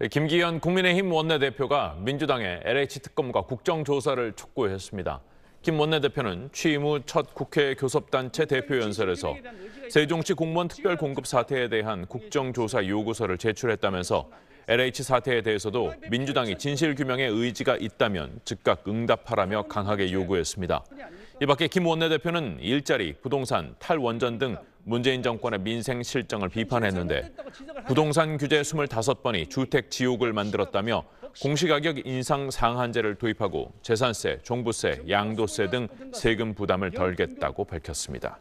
예, 김기현 국민의힘 원내대표가 민주당의 LH 특검과 국정조사를 촉구했습니다. 김 원내대표는 취임 후 첫 국회 교섭단체 대표연설에서 세종시 공무원 특별공급 사태에 대한 국정조사 요구서를 제출했다면서 LH 사태에 대해서도 민주당이 진실규명의 의지가 있다면 즉각 응답하라며 강하게 요구했습니다. 이밖에 김 원내대표는 일자리, 부동산, 탈원전 등 문재인 정권의 민생 실정을 비판했는데 부동산 규제 25번이 주택 지옥을 만들었다며 공시가격 인상 상한제를 도입하고 재산세, 종부세, 양도세 등 세금 부담을 덜겠다고 밝혔습니다.